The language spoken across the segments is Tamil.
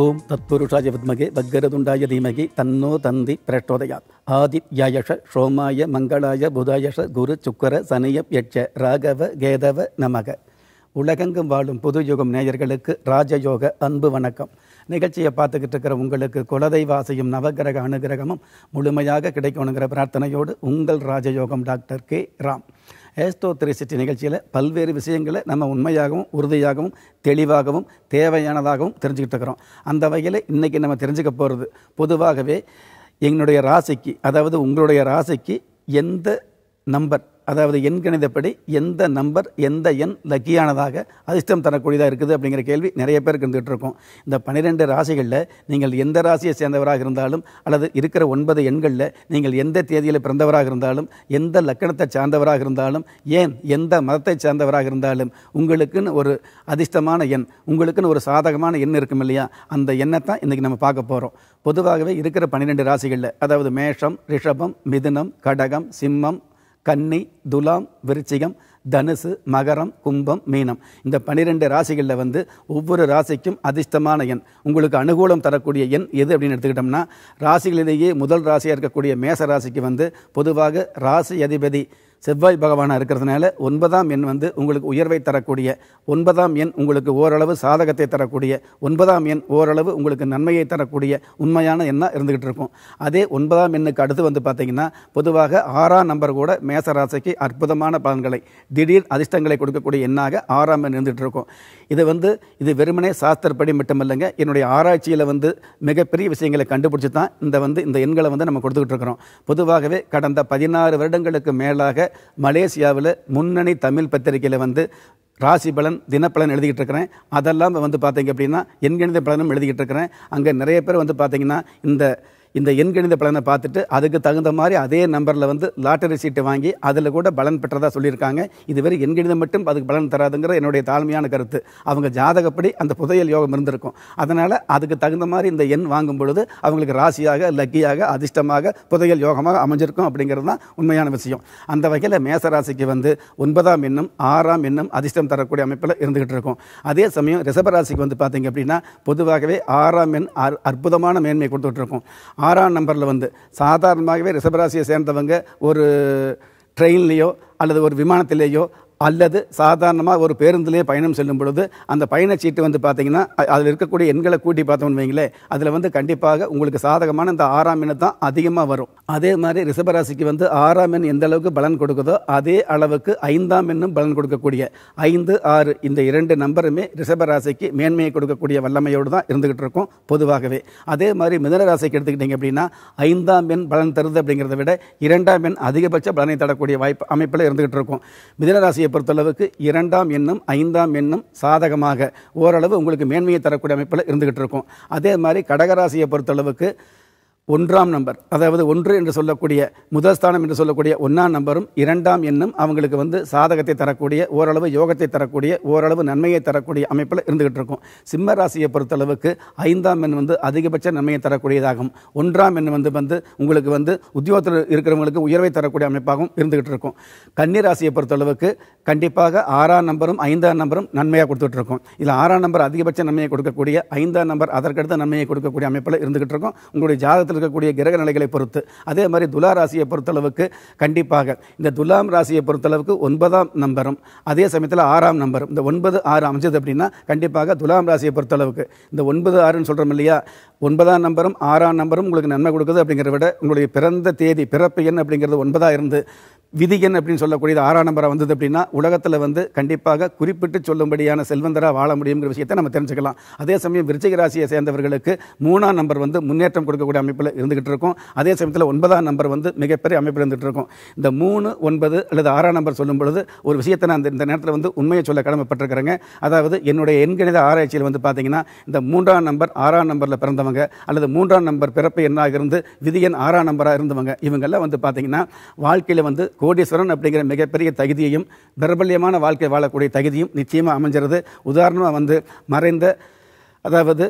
ஓம் தத்புருஷாய வித்மகே வக்கரதுண்டாய தீமகி தன்னோ தந்தி பிரட்டோதயாத் ஆதித்யாயஷ சோமாய மங்களாய புதாயஷ குரு சுக்கர சனிய யட்ச ராகவ கேதவ நமக உலகெங்கும் வாழும் புது யுகம் நேயர்களுக்கு ராஜயோக அன்பு வணக்கம் நிகழ்ச்சியை பார்த்துக்கிட்டு இருக்கிற உங்களுக்கு குலதெய்வாசையும் நவகிரக அனுகிரகமும் முழுமையாக கிடைக்கணுங்கிற பிரார்த்தனையோடு உங்கள் ராஜயோகம் டாக்டர் கே ராம் ஏஸ்தோ த்ரீ சிட்டி நிகழ்ச்சியில் பல்வேறு விஷயங்களை நம்ம உண்மையாகவும் உறுதியாகவும் தெளிவாகவும் தேவையானதாகவும் தெரிஞ்சுக்கிட்டு இருக்கிறோம் அந்த வகையில் இன்றைக்கி நம்ம தெரிஞ்சுக்க போகிறது பொதுவாகவே என்னுடைய ராசிக்கு அதாவது உங்களுடைய ராசிக்கு எந்த நம்பர் அதாவது எண் கணிதப்படி எந்த நம்பர் எந்த எண் லக்கியானதாக அதிர்ஷ்டம் தரக்கூடியதாக இருக்குது அப்படிங்கிற கேள்வி நிறைய பேருக்கு இருந்துகிட்டு இருக்கும் இந்த பன்னிரெண்டு ராசிகளில் நீங்கள் எந்த ராசியை சேர்ந்தவராக இருந்தாலும் அல்லது இருக்கிற ஒன்பது எண்களில் நீங்கள் எந்த தேதியில் பிறந்தவராக இருந்தாலும் எந்த லக்கணத்தை சார்ந்தவராக இருந்தாலும் ஏன் எந்த மதத்தை சார்ந்தவராக இருந்தாலும் உங்களுக்குன்னு ஒரு அதிர்ஷ்டமான எண் உங்களுக்குன்னு ஒரு சாதகமான எண் இருக்கும் இல்லையா அந்த எண்ணை தான் இன்றைக்கி நம்ம பார்க்க போகிறோம் பொதுவாகவே இருக்கிற பன்னிரெண்டு ராசிகளில் அதாவது மேஷம் ரிஷபம் மிதுனம் கடகம் சிம்மம் கன்னி துலாம் விருச்சிகம் தனுசு மகரம் கும்பம் மீனம் இந்த பனிரெண்டு ராசிகளில் வந்து ஒவ்வொரு ராசிக்கும் அதிர்ஷ்டமான எண் உங்களுக்கு அனுகூலம் தரக்கூடிய எண் எது அப்படின்னு எடுத்துக்கிட்டோம்னா ராசிகளிலேயே முதல் ராசியாக இருக்கக்கூடிய மேச ராசிக்கு வந்து பொதுவாக ராசி அதிபதி செவ்வாய் பகவானாக இருக்கிறதுனால ஒன்பதாம் எண் வந்து உங்களுக்கு உயர்வை தரக்கூடிய ஒன்பதாம் எண் உங்களுக்கு ஓரளவு சாதகத்தை தரக்கூடிய ஒன்பதாம் எண் ஓரளவு உங்களுக்கு நன்மையை தரக்கூடிய உண்மையான எண்ணாக இருந்துக்கிட்டு இருக்கும் அதே ஒன்பதாம் எண்ணுக்கு அடுத்து வந்து பார்த்திங்கன்னா பொதுவாக ஆறாம் நம்பர் கூட மேசராசிக்கு அற்புதமான பலன்களை திடீர் அதிர்ஷ்டங்களை கொடுக்கக்கூடிய எண்ணாக ஆறாம் எண் இருந்துகிட்டு இருக்கும் இது வந்து இது வெறுமனே சாஸ்திரப்படி மட்டுமல்லங்க என்னுடைய ஆராய்ச்சியில் வந்து மிகப்பெரிய விஷயங்களை கண்டுபிடிச்சி தான் இந்த வந்து இந்த எண்களை வந்து நம்ம கொடுத்துக்கிட்டு இருக்கிறோம் பொதுவாகவே கடந்த பதினாறு வருடங்களுக்கு மேலாக மலேசியாவில் முன்னணி தமிழ் பத்திரிகையில் வந்து ராசி பலன் தினப்பலன் எழுதிக்கிட்டு இருக்கிறேன் அதெல்லாம் வந்து பார்த்தீங்க அப்படின்னா எண்கணித பலனும் எழுதிக்கிட்டு இருக்கிறேன் அங்கே நிறைய பேர் வந்து பார்த்தீங்கன்னா இந்த இந்த எண்கணித பலனை பார்த்துட்டு அதுக்கு தகுந்த மாதிரி அதே நம்பரில் வந்து லாட்டரி சீட்டை வாங்கி அதில் கூட பலன் பெற்றதாக சொல்லியிருக்காங்க இதுவரை எண்கணிதம் மட்டும் அதுக்கு பலன் தராதுங்கிற என்னுடைய தாழ்மையான கருத்து அவங்க ஜாதகப்படி அந்த புதையல் யோகம் இருந்திருக்கும் அதனால் அதுக்கு தகுந்த மாதிரி இந்த எண் வாங்கும் பொழுது அவங்களுக்கு ராசியாக லக்கியாக அதிர்ஷ்டமாக புதையல் யோகமாக அமைஞ்சிருக்கும் அப்படிங்கிறது தான் உண்மையான விஷயம் அந்த வகையில் மேசராசிக்கு வந்து ஒன்பதாம் எண்ணம் ஆறாம் எண்ணம் அதிர்ஷ்டம் தரக்கூடிய அமைப்பில் இருந்துகிட்டு இருக்கும் அதே சமயம் ரிசபராசிக்கு வந்து பார்த்தீங்க அப்படின்னா பொதுவாகவே ஆறாம் எண் அற்புதமான மேன்மை கொடுத்துட்ருக்கும் ஆறாம் நம்பரில் வந்து சாதாரணமாகவே ரிஷபராசியை சேர்ந்தவங்க ஒரு ட்ரெயின்லேயோ அல்லது ஒரு விமானத்திலேயோ அல்லது சாதாரணமாக ஒரு பேருந்துலேயே பயணம் செல்லும் பொழுது அந்த பயணச்சீட்டு வந்து பார்த்தீங்கன்னா அதில் இருக்கக்கூடிய எண்களை கூட்டி பார்த்தோம் வைங்களேன் அதில் வந்து கண்டிப்பாக உங்களுக்கு சாதகமான இந்த ஆறாம் எண் தான் அதிகமாக வரும் அதே மாதிரி ரிஷபராசிக்கு வந்து ஆறாம் எண் எந்த அளவுக்கு பலன் கொடுக்குதோ அதே அளவுக்கு ஐந்தாம் எண்ணும் பலன் கொடுக்கக்கூடிய ஐந்து ஆறு இந்த இரண்டு நம்பருமே ரிஷபராசிக்கு மேன்மையை கொடுக்கக்கூடிய வல்லமையோடு தான் இருந்துகிட்டு இருக்கும் பொதுவாகவே அதே மாதிரி மிதனராசிக்கு எடுத்துக்கிட்டிங்க அப்படின்னா ஐந்தாம் எண் பலன் தருது அப்படிங்கிறத விட இரண்டாம் எண் அதிகபட்ச பலனை தரக்கூடிய வாய்ப்பு அமைப்பில் இருந்துகிட்டு இருக்கும் மிதனராசியை பொறுத்தளவுக்கு இரண்டாம் எண்ணும் ஐந்தாம் எண்ணம் சாதகமாக ஓரளவு உங்களுக்கு மேன்மையை தரக்கூடிய அமைப்பில் இருந்துகிட்டு இருக்கும் அதே மாதிரி கடகராசியை பொறுத்தளவுக்கு ஒன்றாம் நம்பர் அதாவது ஒன்று என்று சொல்லக்கூடிய முதல் ஸ்தானம் என்று சொல்லக்கூடிய ஒன்றாம் நம்பரும் இரண்டாம் எண்ணும் அவங்களுக்கு வந்து சாதகத்தை தரக்கூடிய ஓரளவு யோகத்தை தரக்கூடிய ஓரளவு நன்மையை தரக்கூடிய அமைப்பில் இருந்துகிட்டு இருக்கும் சிம்ம ராசியை பொறுத்தளவுக்கு ஐந்தாம் எண் வந்து அதிகபட்ச நன்மையை தரக்கூடியதாகும் ஒன்றாம் எண் வந்து வந்து உங்களுக்கு வந்து உத்தியோகத்தில் இருக்கிறவங்களுக்கு உயர்வை தரக்கூடிய அமைப்பாகவும் இருந்துகிட்டு இருக்கும் கன்னி ராசியை பொறுத்தளவுக்கு கண்டிப்பாக ஆறாம் நம்பரும் ஐந்தாம் நம்பரும் நன்மையாக கொடுத்துட்டு இருக்கும் இதில் ஆறாம் நம்பர் அதிகபட்ச நன்மையை கொடுக்கக்கூடிய ஐந்தாம் நம்பர் அதற்கடுத்த நன்மையை கொடுக்கக்கூடிய அமைப்பில் இருந்துகிட்டு இருக்கும் உங்களுடைய ஜாதகத்தில் கிரகத்தில் இருக்கக்கூடிய கிரக நிலைகளை பொறுத்து அதே மாதிரி துலா ராசியை பொறுத்தளவுக்கு கண்டிப்பாக இந்த துலாம் ராசியை பொறுத்தளவுக்கு ஒன்பதாம் நம்பரும் அதே சமயத்தில் ஆறாம் நம்பரும் இந்த ஒன்பது ஆறு அமைஞ்சது அப்படின்னா கண்டிப்பாக துலாம் ராசியை பொறுத்தளவுக்கு இந்த ஒன்பது ஆறுன்னு சொல்கிறோம் இல்லையா ஒன்பதாம் நம்பரும் ஆறாம் நம்பரும் உங்களுக்கு நன்மை கொடுக்குது அப்படிங்கிறத விட உங்களுடைய பிறந்த தேதி பிறப்பு எண் அப்படிங்கிறது ஒன்பதாக இருந்து விதி அப்படின்னு சொல்லக்கூடியது ஆறாம் நம்பரை வந்தது அப்படின்னா உலகத்தில் வந்து கண்டிப்பாக குறிப்பிட்டு சொல்லும்படியான செல்வந்தராக வாழ முடியுங்கிற விஷயத்தை நம்ம தெரிஞ்சுக்கலாம் அதே சமயம் விருச்சிக ராசியை சேர்ந்தவர்களுக்கு மூணாம் நம்பர் வந்து முன்னேற்றம் கொடுக்கக்கூடிய அமைப்பு அமைப்பில் இருந்துகிட்டு இருக்கும் அதே சமயத்தில் ஒன்பதாம் நம்பர் வந்து மிகப்பெரிய அமைப்பில் இருந்துகிட்டு இருக்கும் இந்த மூணு ஒன்பது அல்லது ஆறாம் நம்பர் சொல்லும் பொழுது ஒரு விஷயத்தை நான் இந்த நேரத்தில் வந்து உண்மையை சொல்ல கடமைப்பட்டிருக்கிறேங்க அதாவது என்னுடைய எண்கணித ஆராய்ச்சியில் வந்து பார்த்தீங்கன்னா இந்த மூன்றாம் நம்பர் ஆறாம் நம்பரில் பிறந்தவங்க அல்லது மூன்றாம் நம்பர் பிறப்பு எண்ணாக இருந்து விதியன் ஆறாம் நம்பராக இருந்தவங்க இவங்கெல்லாம் வந்து பார்த்தீங்கன்னா வாழ்க்கையில் வந்து கோடீஸ்வரன் அப்படிங்கிற மிகப்பெரிய தகுதியையும் பிரபல்யமான வாழ்க்கை வாழக்கூடிய தகுதியும் நிச்சயமாக அமைஞ்சிருது உதாரணமாக வந்து மறைந்த அதாவது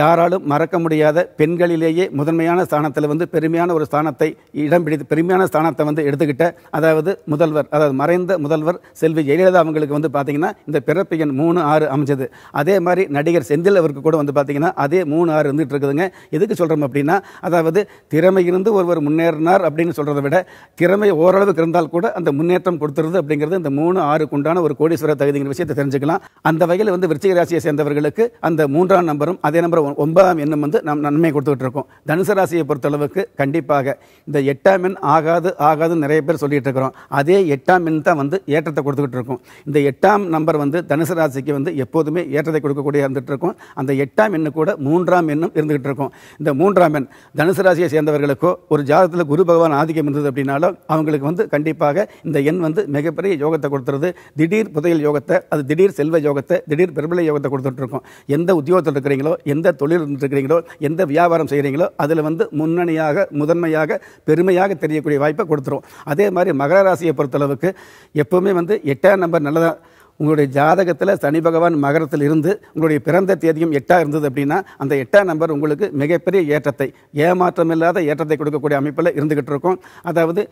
யாராலும் மறக்க முடியாத பெண்களிலேயே முதன்மையான ஸ்தானத்தில் வந்து பெருமையான ஒரு ஸ்தானத்தை இடம் பிடித்து பெருமையான ஸ்தானத்தை வந்து எடுத்துக்கிட்ட அதாவது முதல்வர் அதாவது மறைந்த முதல்வர் செல்வி ஜெயலலிதா அவங்களுக்கு வந்து பார்த்தீங்கன்னா இந்த பிறப்பு எண் மூணு ஆறு அமைஞ்சது அதே மாதிரி நடிகர் செந்தில் அவருக்கு கூட வந்து பார்த்தீங்கன்னா அதே மூணு ஆறு இருந்துகிட்டு இருக்குதுங்க எதுக்கு சொல்கிறோம் அப்படின்னா அதாவது திறமை இருந்து ஒருவர் முன்னேறினார் அப்படின்னு சொல்கிறத விட திறமை ஓரளவுக்கு இருந்தால் கூட அந்த முன்னேற்றம் கொடுத்துருது அப்படிங்கிறது இந்த மூணு ஆறுக்கு உண்டான ஒரு கோடீஸ்வர தகுதிங்கிற விஷயத்தை தெரிஞ்சுக்கலாம் அந்த வகையில் வந்து விருச்சிக ராசியை சேர்ந்தவர்களுக்கு அந்த மூன்றாம் நம்பரும் அதே நம்பர் அப்புறம் ஒன்பதாம் எண்ணம் வந்து நம் நன்மை கொடுத்துக்கிட்டு இருக்கோம் தனுசு ராசியை பொறுத்தளவுக்கு கண்டிப்பாக இந்த எட்டாம் எண் ஆகாது ஆகாதுன்னு நிறைய பேர் சொல்லிகிட்டு இருக்கிறோம் அதே எட்டாம் எண் தான் வந்து ஏற்றத்தை கொடுத்துக்கிட்டு இருக்கோம் இந்த எட்டாம் நம்பர் வந்து தனுசு ராசிக்கு வந்து எப்போதுமே ஏற்றத்தை கொடுக்கக்கூடிய இருந்துகிட்டு இருக்கும் அந்த எட்டாம் எண்ணு கூட மூன்றாம் எண்ணும் இருந்துகிட்டு இருக்கும் இந்த மூன்றாம் எண் தனுசு ராசியை சேர்ந்தவர்களுக்கோ ஒரு ஜாதகத்தில் குரு பகவான் ஆதிக்கம் இருந்தது அப்படின்னாலும் அவங்களுக்கு வந்து கண்டிப்பாக இந்த எண் வந்து மிகப்பெரிய யோகத்தை கொடுத்துருது திடீர் புதையல் யோகத்தை அது திடீர் செல்வ யோகத்தை திடீர் பெருமலை யோகத்தை கொடுத்துட்டு இருக்கும் எந்த உத்தியோகத்தில் இருக்கிறீங்களோ எந்த தொழில் இருக்கிறீங்களோ எந்த வியாபாரம் செய்கிறீங்களோ அதில் வந்து முன்னணியாக முதன்மையாக பெருமையாக தெரியக்கூடிய வாய்ப்பை கொடுத்துரும் அதே மாதிரி மகர ராசியை பொறுத்தளவுக்கு எப்போவுமே வந்து எட்டாம் நம்பர் நல்லதாக உங்களுடைய ஜாதகத்தில் சனி பகவான் மகரத்தில் இருந்து உங்களுடைய பிறந்த தேதியும் எட்டாக இருந்தது அப்படின்னா அந்த எட்டாம் நம்பர் உங்களுக்கு மிகப்பெரிய ஏற்றத்தை ஏமாற்றம் இல்லாத ஏற்றத்தை கொடுக்கக்கூடிய அமைப்பில் இருந்துக்கிட்டு இருக்கும் அதாவது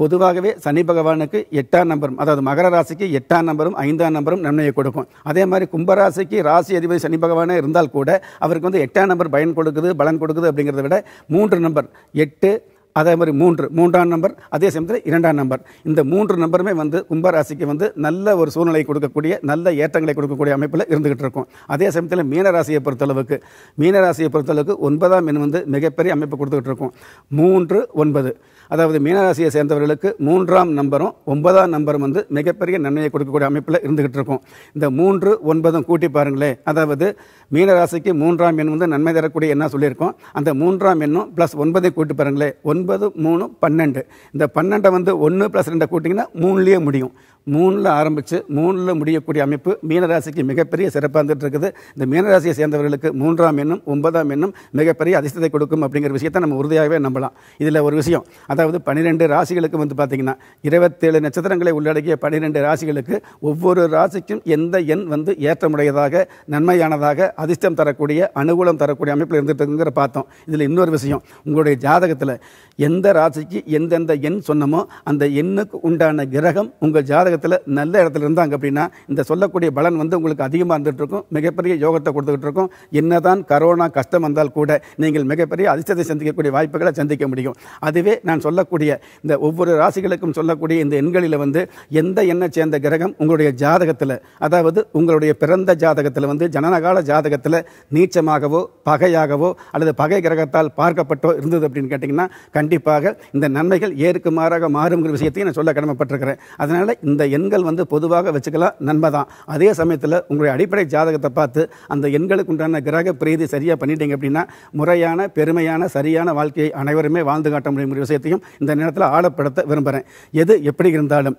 பொதுவாகவே சனி பகவானுக்கு எட்டாம் நம்பரும் அதாவது மகர ராசிக்கு எட்டாம் நம்பரும் ஐந்தாம் நம்பரும் நன்மையை கொடுக்கும் அதே மாதிரி கும்பராசிக்கு ராசி அதிபதி சனி பகவானே இருந்தால் கூட அவருக்கு வந்து எட்டாம் நம்பர் பயன் கொடுக்குது பலன் கொடுக்குது அப்படிங்கிறத விட மூன்று நம்பர் எட்டு அதே மாதிரி மூன்று மூன்றாம் நம்பர் அதே சமயத்தில் இரண்டாம் நம்பர் இந்த மூன்று நம்பருமே வந்து கும்பராசிக்கு வந்து நல்ல ஒரு சூழ்நிலை கொடுக்கக்கூடிய நல்ல ஏற்றங்களை கொடுக்கக்கூடிய அமைப்பில் இருந்துகிட்டு இருக்கும் அதே சமயத்தில் மீனராசியை பொறுத்தளவுக்கு மீனராசியை பொறுத்தளவுக்கு ஒன்பதாம் மீன் வந்து மிகப்பெரிய அமைப்பு கொடுத்துக்கிட்டு இருக்கும் மூன்று ஒன்பது அதாவது மீனராசியை சேர்ந்தவர்களுக்கு மூன்றாம் நம்பரும் ஒன்பதாம் நம்பரும் வந்து மிகப்பெரிய நன்மையை கொடுக்கக்கூடிய அமைப்பில் இருந்துகிட்டு இருக்கும் இந்த மூன்று ஒன்பதும் கூட்டி பாருங்களேன் அதாவது மீனராசிக்கு மூன்றாம் எண் வந்து நன்மை தரக்கூடிய என்ன சொல்லியிருக்கோம் அந்த மூன்றாம் எண்ணும் ப்ளஸ் ஒன்பதை கூட்டி பாருங்களேன் ஒன்பது மூணு பன்னெண்டு இந்த பன்னெண்டை வந்து ஒன்று ப்ளஸ் ரெண்டை கூட்டிங்கன்னா மூணுலேயே முடியும் மூணில் ஆரம்பித்து மூணில் முடியக்கூடிய அமைப்பு மீனராசிக்கு மிகப்பெரிய சிறப்பாக இருந்துட்டு இருக்குது இந்த மீனராசியை சேர்ந்தவர்களுக்கு மூன்றாம் எண்ணும் ஒன்பதாம் எண்ணும் மிகப்பெரிய அதிர்ஷ்டத்தை கொடுக்கும் அப்படிங்கிற விஷயத்தை நம்ம உறுதியாகவே நம்பலாம் இதில் ஒரு விஷயம் அதாவது பன்னிரெண்டு ராசிகளுக்கு வந்து பார்த்திங்கன்னா இருபத்தேழு நட்சத்திரங்களை உள்ளடக்கிய பன்னிரெண்டு ராசிகளுக்கு ஒவ்வொரு ராசிக்கும் எந்த எண் வந்து ஏற்றமுடையதாக நன்மையானதாக அதிர்ஷ்டம் தரக்கூடிய அனுகூலம் தரக்கூடிய அமைப்பில் இருந்துகிட்டு பார்த்தோம் இதில் இன்னொரு விஷயம் உங்களுடைய ஜாதகத்தில் எந்த ராசிக்கு எந்தெந்த எண் சொன்னமோ அந்த எண்ணுக்கு உண்டான கிரகம் உங்கள் ஜாதகத்தில் ஜாதகத்தில் நல்ல இடத்துல இருந்தாங்க அப்படின்னா இந்த சொல்லக்கூடிய பலன் வந்து உங்களுக்கு அதிகமாக இருந்துகிட்டு இருக்கும் மிகப்பெரிய யோகத்தை கொடுத்துக்கிட்டு இருக்கும் என்னதான் கரோனா கஷ்டம் வந்தால் கூட நீங்கள் மிகப்பெரிய அதிர்ஷ்டத்தை சந்திக்கக்கூடிய வாய்ப்புகளை சந்திக்க முடியும் அதுவே நான் சொல்லக்கூடிய இந்த ஒவ்வொரு ராசிகளுக்கும் சொல்லக்கூடிய இந்த எண்களில் வந்து எந்த எண்ணை சேர்ந்த கிரகம் உங்களுடைய ஜாதகத்தில் அதாவது உங்களுடைய பிறந்த ஜாதகத்தில் வந்து ஜனனகால ஜாதகத்தில் நீச்சமாகவோ பகையாகவோ அல்லது பகை கிரகத்தால் பார்க்கப்பட்டோ இருந்தது அப்படின்னு கேட்டிங்கன்னா கண்டிப்பாக இந்த நன்மைகள் ஏற்கு மாறாக மாறுங்கிற விஷயத்தையும் நான் சொல்ல கடமைப்பட்டிருக்கிறேன் அதனால் இந்த அந்த எண்கள் வந்து பொதுவாக வச்சுக்கலாம் நன்மை தான் அதே சமயத்தில் உங்களுடைய அடிப்படை ஜாதகத்தை பார்த்து அந்த எண்களுக்கு உண்டான கிரக பிரீதி சரியாக பண்ணிட்டீங்க அப்படின்னா முறையான பெருமையான சரியான வாழ்க்கையை அனைவருமே வாழ்ந்து காட்ட முடியும் விஷயத்தையும் இந்த நேரத்தில் ஆழப்படுத்த விரும்புகிறேன் எது எப்படி இருந்தாலும்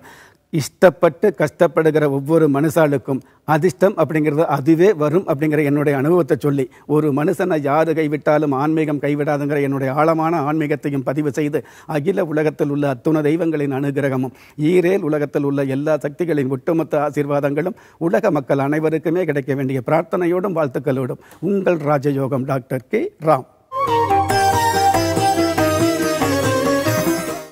இஷ்டப்பட்டு கஷ்டப்படுகிற ஒவ்வொரு மனுஷாளுக்கும் அதிர்ஷ்டம் அப்படிங்கிறது அதுவே வரும் அப்படிங்கிற என்னுடைய அனுபவத்தை சொல்லி ஒரு மனுஷனை யார் கைவிட்டாலும் ஆன்மீகம் கைவிடாதுங்கிற என்னுடைய ஆழமான ஆன்மீகத்தையும் பதிவு செய்து அகில உலகத்தில் உள்ள அத்துண தெய்வங்களின் அனுகிரகமும் ஈரேல் உலகத்தில் உள்ள எல்லா சக்திகளின் ஒட்டுமொத்த ஆசீர்வாதங்களும் உலக மக்கள் அனைவருக்குமே கிடைக்க வேண்டிய பிரார்த்தனையோடும் வாழ்த்துக்களோடும் உங்கள் ராஜயோகம் டாக்டர் கே ராம்